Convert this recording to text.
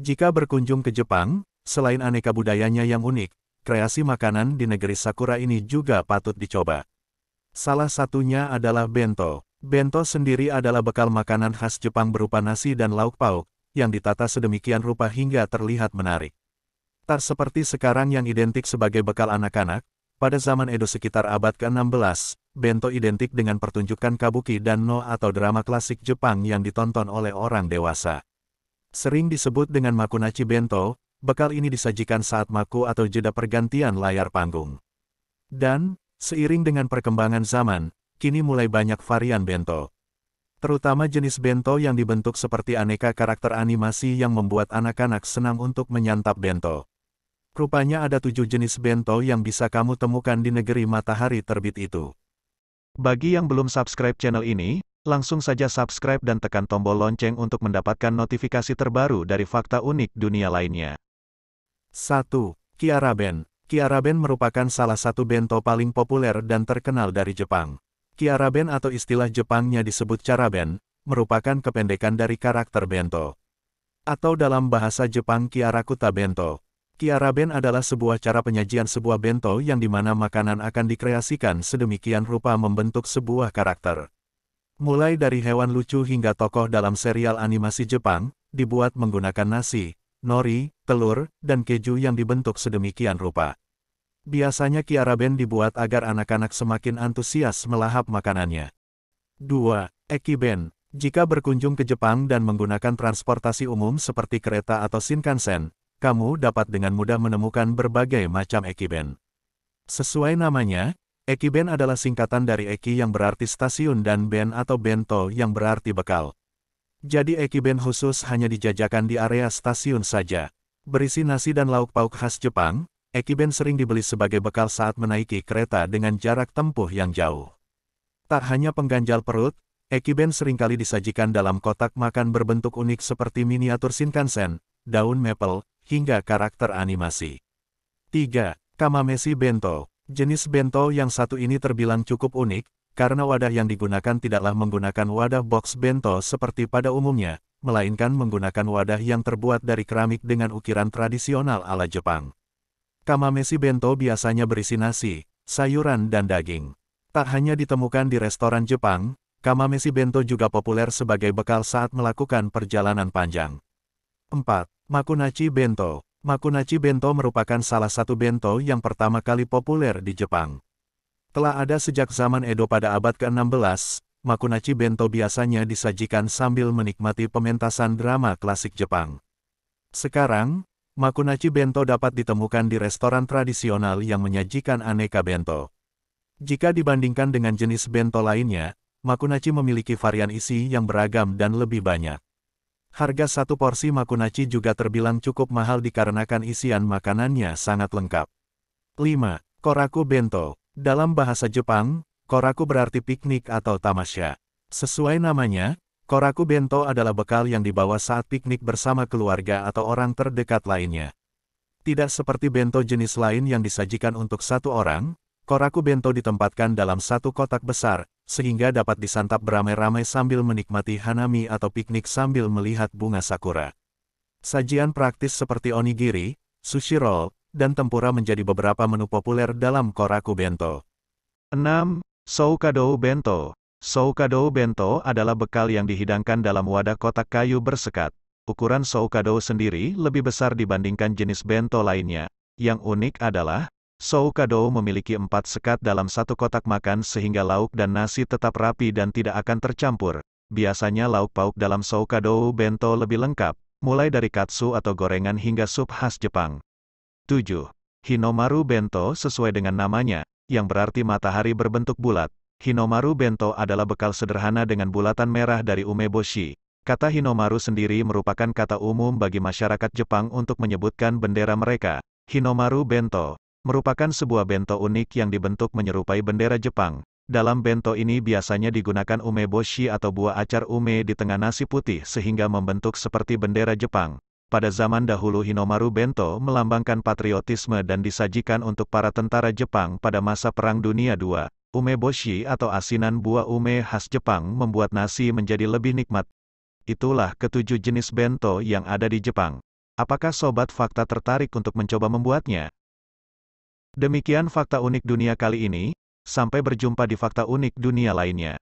Jika berkunjung ke Jepang, selain aneka budayanya yang unik, kreasi makanan di negeri Sakura ini juga patut dicoba. Salah satunya adalah bento. Bento sendiri adalah bekal makanan khas Jepang berupa nasi dan lauk pauk, yang ditata sedemikian rupa hingga terlihat menarik. Tak seperti sekarang yang identik sebagai bekal anak-anak, pada zaman Edo sekitar abad ke-16, bento identik dengan pertunjukan kabuki dan no atau drama klasik Jepang yang ditonton oleh orang dewasa. Sering disebut dengan makunachi bento, bekal ini disajikan saat maku atau jeda pergantian layar panggung. Dan, seiring dengan perkembangan zaman, kini mulai banyak varian bento. Terutama jenis bento yang dibentuk seperti aneka karakter animasi yang membuat anak-anak senang untuk menyantap bento. Rupanya ada tujuh jenis bento yang bisa kamu temukan di negeri matahari terbit itu. Bagi yang belum subscribe channel ini, Langsung saja subscribe dan tekan tombol lonceng untuk mendapatkan notifikasi terbaru dari fakta unik dunia lainnya. 1. Kiara Band Kiara Band merupakan salah satu bento paling populer dan terkenal dari Jepang. Kiara Band atau istilah Jepangnya disebut Charaben, merupakan kependekan dari karakter bento. Atau dalam bahasa Jepang Kiara Kuta Bento. Kiara Ben adalah sebuah cara penyajian sebuah bento yang dimana makanan akan dikreasikan sedemikian rupa membentuk sebuah karakter. Mulai dari hewan lucu hingga tokoh dalam serial animasi Jepang, dibuat menggunakan nasi, nori, telur, dan keju yang dibentuk sedemikian rupa. Biasanya Kiara Ben dibuat agar anak-anak semakin antusias melahap makanannya. 2. Ekiben Jika berkunjung ke Jepang dan menggunakan transportasi umum seperti kereta atau Shinkansen, kamu dapat dengan mudah menemukan berbagai macam ekiben. Sesuai namanya, Ekiben adalah singkatan dari Eki yang berarti stasiun dan Ben atau Bento yang berarti bekal. Jadi Ekiben khusus hanya dijajakan di area stasiun saja. Berisi nasi dan lauk pauk khas Jepang, Ekiben sering dibeli sebagai bekal saat menaiki kereta dengan jarak tempuh yang jauh. Tak hanya pengganjal perut, Ekiben seringkali disajikan dalam kotak makan berbentuk unik seperti miniatur Shinkansen, daun maple, hingga karakter animasi. 3. Kamameshi Bento Jenis bento yang satu ini terbilang cukup unik, karena wadah yang digunakan tidaklah menggunakan wadah box bento seperti pada umumnya, melainkan menggunakan wadah yang terbuat dari keramik dengan ukiran tradisional ala Jepang. Kamamesi bento biasanya berisi nasi, sayuran dan daging. Tak hanya ditemukan di restoran Jepang, kamamesi bento juga populer sebagai bekal saat melakukan perjalanan panjang. 4. Makunachi Bento Makunachi Bento merupakan salah satu bento yang pertama kali populer di Jepang. Telah ada sejak zaman Edo pada abad ke-16, Makunachi Bento biasanya disajikan sambil menikmati pementasan drama klasik Jepang. Sekarang, Makunachi Bento dapat ditemukan di restoran tradisional yang menyajikan aneka bento. Jika dibandingkan dengan jenis bento lainnya, Makunachi memiliki varian isi yang beragam dan lebih banyak. Harga satu porsi makunaci juga terbilang cukup mahal dikarenakan isian makanannya sangat lengkap. 5. Koraku Bento Dalam bahasa Jepang, koraku berarti piknik atau tamasya. Sesuai namanya, koraku bento adalah bekal yang dibawa saat piknik bersama keluarga atau orang terdekat lainnya. Tidak seperti bento jenis lain yang disajikan untuk satu orang, Koraku bento ditempatkan dalam satu kotak besar, sehingga dapat disantap beramai-ramai sambil menikmati hanami atau piknik sambil melihat bunga sakura. Sajian praktis seperti onigiri, sushi roll, dan tempura menjadi beberapa menu populer dalam Koraku Bento. 6. Soukado Bento Soukado Bento adalah bekal yang dihidangkan dalam wadah kotak kayu bersekat. Ukuran soukado sendiri lebih besar dibandingkan jenis bento lainnya. Yang unik adalah, Soukado memiliki empat sekat dalam satu kotak makan sehingga lauk dan nasi tetap rapi dan tidak akan tercampur. Biasanya lauk pauk dalam soukado bento lebih lengkap, mulai dari katsu atau gorengan hingga sup khas Jepang. 7. Hinomaru Bento sesuai dengan namanya, yang berarti matahari berbentuk bulat. Hinomaru Bento adalah bekal sederhana dengan bulatan merah dari umeboshi. Kata Hinomaru sendiri merupakan kata umum bagi masyarakat Jepang untuk menyebutkan bendera mereka. Hinomaru Bento merupakan sebuah bento unik yang dibentuk menyerupai bendera Jepang. Dalam bento ini biasanya digunakan umeboshi atau buah acar ume di tengah nasi putih sehingga membentuk seperti bendera Jepang. Pada zaman dahulu Hinomaru Bento melambangkan patriotisme dan disajikan untuk para tentara Jepang pada masa Perang Dunia II. Umeboshi atau asinan buah ume khas Jepang membuat nasi menjadi lebih nikmat. Itulah ketujuh jenis bento yang ada di Jepang. Apakah sobat fakta tertarik untuk mencoba membuatnya? Demikian fakta unik dunia kali ini, sampai berjumpa di fakta unik dunia lainnya.